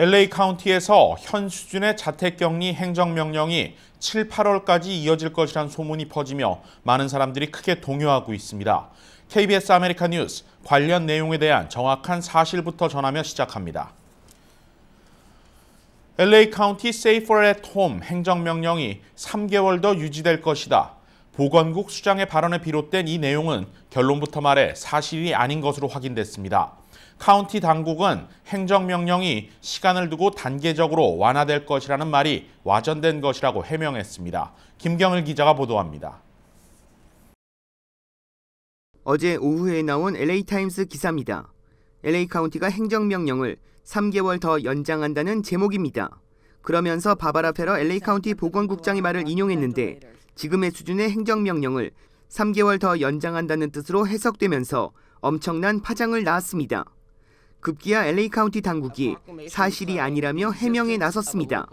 LA 카운티에서 현 수준의 자택격리 행정명령이 7, 8월까지 이어질 것이란 소문이 퍼지며 많은 사람들이 크게 동요하고 있습니다. KBS 아메리카 뉴스 관련 내용에 대한 정확한 사실부터 전하며 시작합니다. LA 카운티 Safer at Home 행정명령이 3개월 더 유지될 것이다. 보건국 수장의 발언에 비롯된 이 내용은 결론부터 말해 사실이 아닌 것으로 확인됐습니다. 카운티 당국은 행정명령이 시간을 두고 단계적으로 완화될 것이라는 말이 와전된 것이라고 해명했습니다. 김경을 기자가 보도합니다. 어제 오후에 나온 LA타임스 기사입니다. LA 카운티가 행정명령을 3개월 더 연장한다는 제목입니다. 그러면서 바바라 페러 LA 카운티 보건국장의 말을 인용했는데 지금의 수준의 행정명령을 3개월 더 연장한다는 뜻으로 해석되면서 엄청난 파장을 낳았습니다. 급기야 LA 카운티 당국이 사실이 아니라며 해명에 나섰습니다.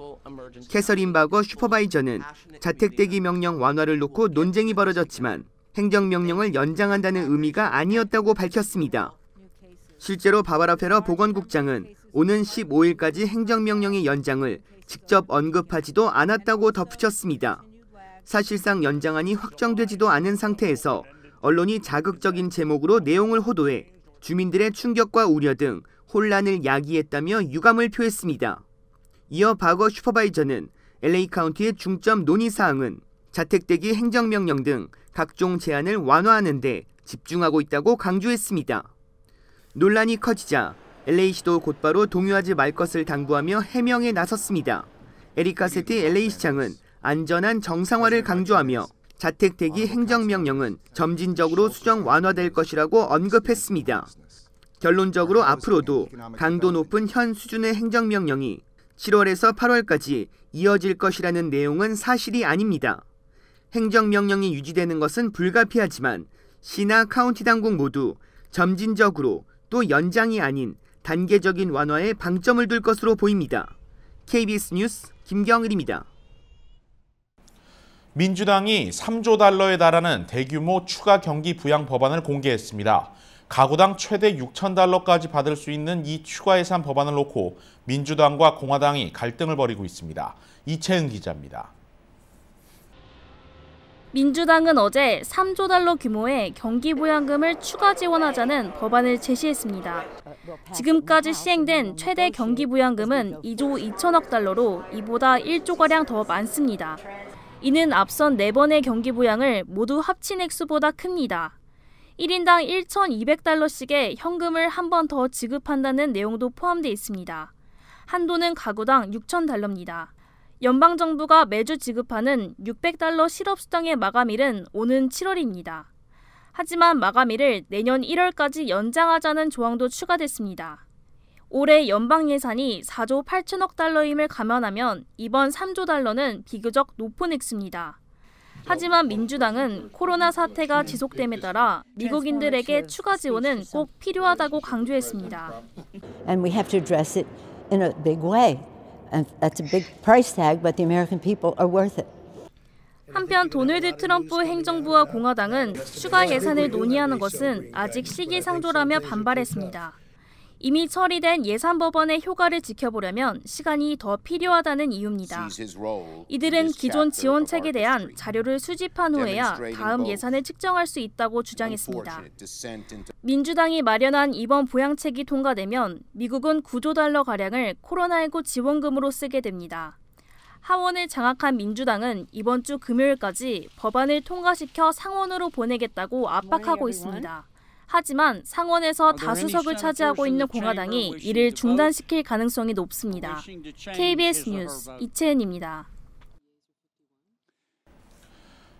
캐서린 바거 슈퍼바이저는 자택대기 명령 완화를 놓고 논쟁이 벌어졌지만 행정명령을 연장한다는 의미가 아니었다고 밝혔습니다. 실제로 바바라 페러 보건국장은 오는 15일까지 행정명령의 연장을 직접 언급하지도 않았다고 덧붙였습니다. 사실상 연장안이 확정되지도 않은 상태에서 언론이 자극적인 제목으로 내용을 호도해 주민들의 충격과 우려 등 혼란을 야기했다며 유감을 표했습니다. 이어 바거 슈퍼바이저는 LA 카운티의 중점 논의 사항은 자택대기 행정명령 등 각종 제한을 완화하는 데 집중하고 있다고 강조했습니다. 논란이 커지자 LA시도 곧바로 동요하지 말 것을 당부하며 해명에 나섰습니다. 에리카 세티 LA시장은 안전한 정상화를 강조하며 자택 대기 아, 뭐 행정명령은 점진적으로 수정 완화될 것이라고 언급했습니다. 결론적으로 앞으로도 강도 높은 현 수준의 행정명령이 7월에서 8월까지 이어질 것이라는 내용은 사실이 아닙니다. 행정명령이 유지되는 것은 불가피하지만 시나 카운티 당국 모두 점진적으로 또 연장이 아닌 단계적인 완화에 방점을 둘 것으로 보입니다. KBS 뉴스 김경일입니다. 민주당이 3조 달러에 달하는 대규모 추가 경기 부양 법안을 공개했습니다. 가구당 최대 6천 달러까지 받을 수 있는 이 추가 예산 법안을 놓고 민주당과 공화당이 갈등을 벌이고 있습니다. 이채은 기자입니다. 민주당은 어제 3조 달러 규모의 경기 부양금을 추가 지원하자는 법안을 제시했습니다. 지금까지 시행된 최대 경기 부양금은 2조 2천억 달러로 이보다 1조가량 더 많습니다. 이는 앞선 4번의 경기 부양을 모두 합친 액수보다 큽니다. 1인당 1,200달러씩의 현금을 한 번 더 지급한다는 내용도 포함되어 있습니다. 한도는 가구당 6,000달러입니다. 연방정부가 매주 지급하는 600달러 실업수당의 마감일은 오는 7월입니다. 하지만 마감일을 내년 1월까지 연장하자는 조항도 추가됐습니다. 올해 연방 예산이 4조 8천억 달러임을 감안하면 이번 3조 달러는 비교적 높은 액수입니다. 하지만 민주당은 코로나 사태가 지속됨에 따라 미국인들에게 추가 지원은 꼭 필요하다고 강조했습니다. And we have to address it in a big way. And that's a big price tag, but the American people are worth it. 한편 도널드 트럼프 행정부와 공화당은 추가 예산을 논의하는 것은 아직 시기상조라며 반발했습니다. 이미 처리된 예산 법원의 효과를 지켜보려면 시간이 더 필요하다는 이유입니다. 이들은 기존 지원책에 대한 자료를 수집한 후에야 다음 예산을 측정할 수 있다고 주장했습니다. 민주당이 마련한 이번 보양책이 통과되면 미국은 9조 달러 가량을 코로나19 지원금으로 쓰게 됩니다. 하원을 장악한 민주당은 이번 주 금요일까지 법안을 통과시켜 상원으로 보내겠다고 압박하고 있습니다. 하지만 상원에서 어, 다수석을 차지하고 있는 공화당이 이를 중단시킬 가능성이 높습니다. KBS 뉴스 이채은입니다.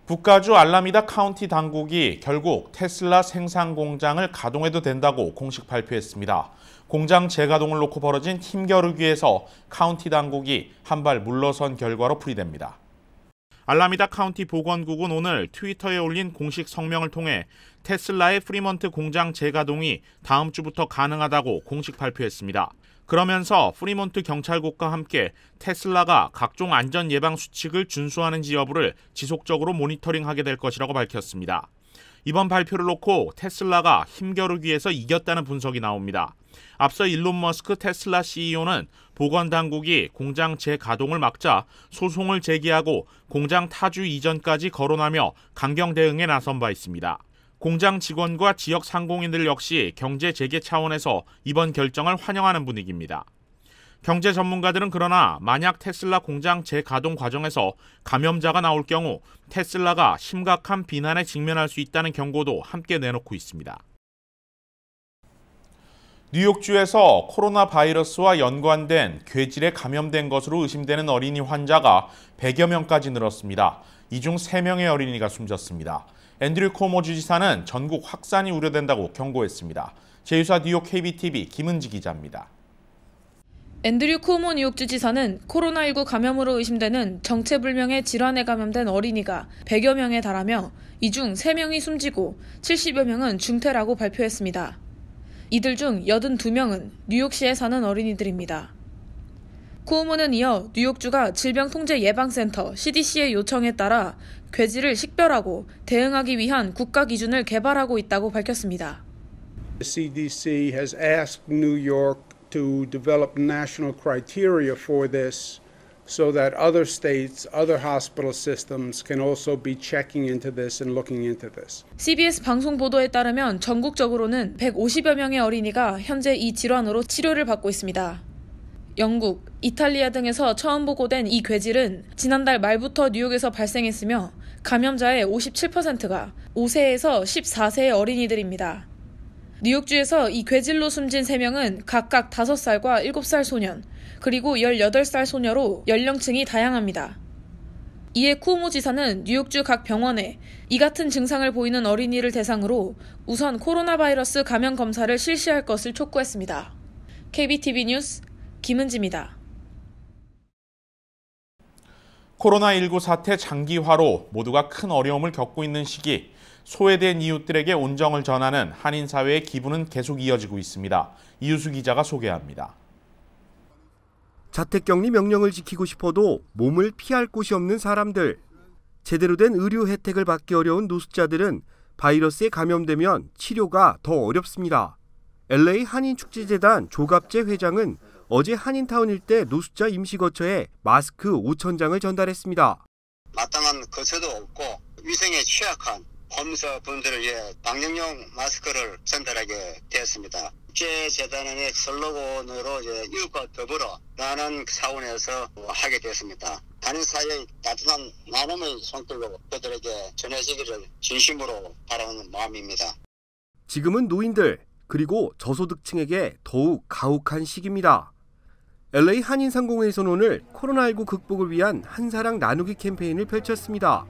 북가주 알라미다 카운티 당국이 결국 테슬라 생산 공장을 가동해도 된다고 공식 발표했습니다. 공장 재가동을 놓고 벌어진 힘겨루기에서 카운티 당국이 한 발 물러선 결과로 풀이됩니다. 알라미다 카운티 보건국은 오늘 트위터에 올린 공식 성명을 통해 테슬라의 프리먼트 공장 재가동이 다음 주부터 가능하다고 공식 발표했습니다. 그러면서 프리몬트 경찰국과 함께 테슬라가 각종 안전 예방 수칙을 준수하는지 여부를 지속적으로 모니터링하게 될 것이라고 밝혔습니다. 이번 발표를 놓고 테슬라가 힘겨루기에서 이겼다는 분석이 나옵니다. 앞서 일론 머스크 테슬라 CEO는 보건당국이 공장 재가동을 막자 소송을 제기하고 공장 타주 이전까지 거론하며 강경 대응에 나선 바 있습니다. 공장 직원과 지역 상공인들 역시 경제 재개 차원에서 이번 결정을 환영하는 분위기입니다. 경제 전문가들은 그러나 만약 테슬라 공장 재가동 과정에서 감염자가 나올 경우 테슬라가 심각한 비난에 직면할 수 있다는 경고도 함께 내놓고 있습니다. 뉴욕주에서 코로나 바이러스와 연관된 괴질에 감염된 것으로 의심되는 어린이 환자가 100여 명까지 늘었습니다. 이 중 3명의 어린이가 숨졌습니다. 앤드류 코모 주지사는 전국 확산이 우려된다고 경고했습니다. 제휴사 뉴욕 KBTV 김은지 기자입니다. 앤드류 쿠오모 뉴욕 주지사는 코로나19 감염으로 의심되는 정체불명의 질환에 감염된 어린이가 100여 명에 달하며 이 중 3명이 숨지고 70여 명은 중태라고 발표했습니다. 이들 중 82명은 뉴욕시에 사는 어린이들입니다. 쿠오모는 이어 뉴욕주가 질병통제 예방센터 CDC의 요청에 따라 괴질을 식별하고 대응하기 위한 국가 기준을 개발하고 있다고 밝혔습니다. The CDC has asked New York to develop national criteria for this so that other states, other hospital systems can also be checking into this and looking into this. CBS 방송 보도에 따르면 전국적으로는 150여 명의 어린이가 현재 이 질환으로 치료를 받고 있습니다. 영국, 이탈리아 등에서 처음 보고된 이 괴질은 지난달 말부터 뉴욕에서 발생했으며 감염자의 57%가 5세에서 14세의 어린이들입니다. 뉴욕주에서 이 괴질로 숨진 3명은 각각 5살과 7살 소년, 그리고 18살 소녀로 연령층이 다양합니다. 이에 쿠오모 지사는 뉴욕주 각 병원에 이 같은 증상을 보이는 어린이를 대상으로 우선 코로나 바이러스 감염 검사를 실시할 것을 촉구했습니다. KBTV 뉴스 김은지입니다. 코로나19 사태 장기화로 모두가 큰 어려움을 겪고 있는 시기 소외된 이웃들에게 온정을 전하는 한인 사회의 기부는 계속 이어지고 있습니다. 이유수 기자가 소개합니다. 자택격리 명령을 지키고 싶어도 몸을 피할 곳이 없는 사람들. 제대로 된 의료 혜택을 받기 어려운 노숙자들은 바이러스에 감염되면 치료가 더 어렵습니다. LA 한인축제재단 조갑재 회장은 어제 한인타운 일대 노숙자 임시거처에 마스크 5천 장을 전달했습니다. 마땅한 거처도 없고 위생에 취약한 홈사분들을 위해 예, 방역용 마스크를 전달하게 되었습니다. 국제재단의 슬로건으로 이웃과 더불어 나는 사원에서 하게 되었습니다. 한인 사회의 따뜻한 나눔의 손길로 그들에게 전해지기를 진심으로 바라는 마음입니다. 지금은 노인들 그리고 저소득층에게 더욱 가혹한 시기입니다. LA 한인상공회에서는 오늘 코로나19 극복을 위한 한사랑 나누기 캠페인을 펼쳤습니다.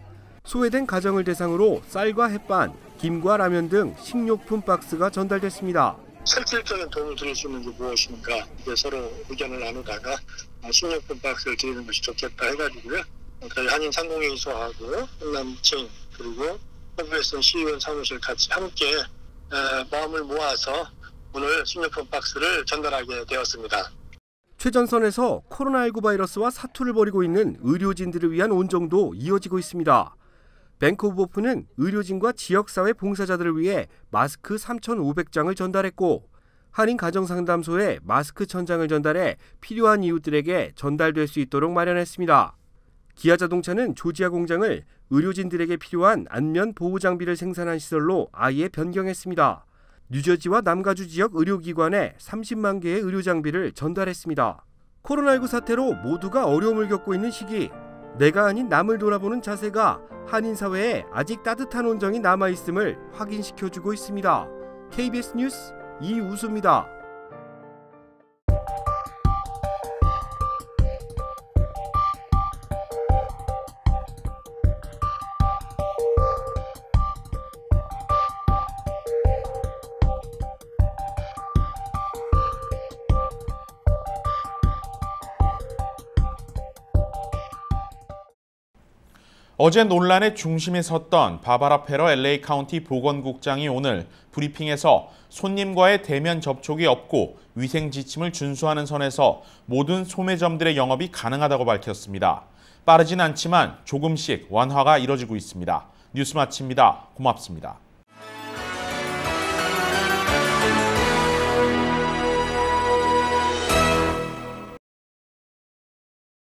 소외된 가정을 대상으로 쌀과 햇반, 김과 라면 등 식료품 박스가 전달됐습니다. 실질적인 도움을 드릴 수 있는 게 무엇인가 이제 서로 의견을 나누다가 아, 식료품 박스를 드리는 것이 좋겠다 해가지고요. 저희 한인 상공회의소하고 남층 그리고 서부에선 시의원 사무실 같이 함께 아, 마음을 모아서 오늘 식료품 박스를 전달하게 되었습니다. 최전선에서 코로나19 바이러스와 사투를 벌이고 있는 의료진들을 위한 온정도 이어지고 있습니다. 뱅크 오프는 브오 의료진과 지역사회 봉사자들을 위해 마스크 3,500장을 전달했고 한인 가정상담소에 마스크 천장을 전달해 필요한 이웃들에게 전달될 수 있도록 마련했습니다. 기아 자동차는 조지아 공장을 의료진들에게 필요한 안면 보호 장비를 생산한 시설로 아예 변경했습니다. 뉴저지와 남가주 지역 의료기관에 30만 개의 의료 장비를 전달했습니다. 코로나19 사태로 모두가 어려움을 겪고 있는 시기, 내가 아닌 남을 돌아보는 자세가 한인 사회에 아직 따뜻한 온정이 남아 있음을 확인시켜 주고 있습니다. KBS 뉴스 이우수입니다. 어제 논란의 중심에 섰던 바바라 페러 LA 카운티 보건국장이 오늘 브리핑에서 손님과의 대면 접촉이 없고 위생 지침을 준수하는 선에서 모든 소매점들의 영업이 가능하다고 밝혔습니다. 빠르진 않지만 조금씩 완화가 이뤄지고 있습니다. 뉴스 마칩니다. 고맙습니다.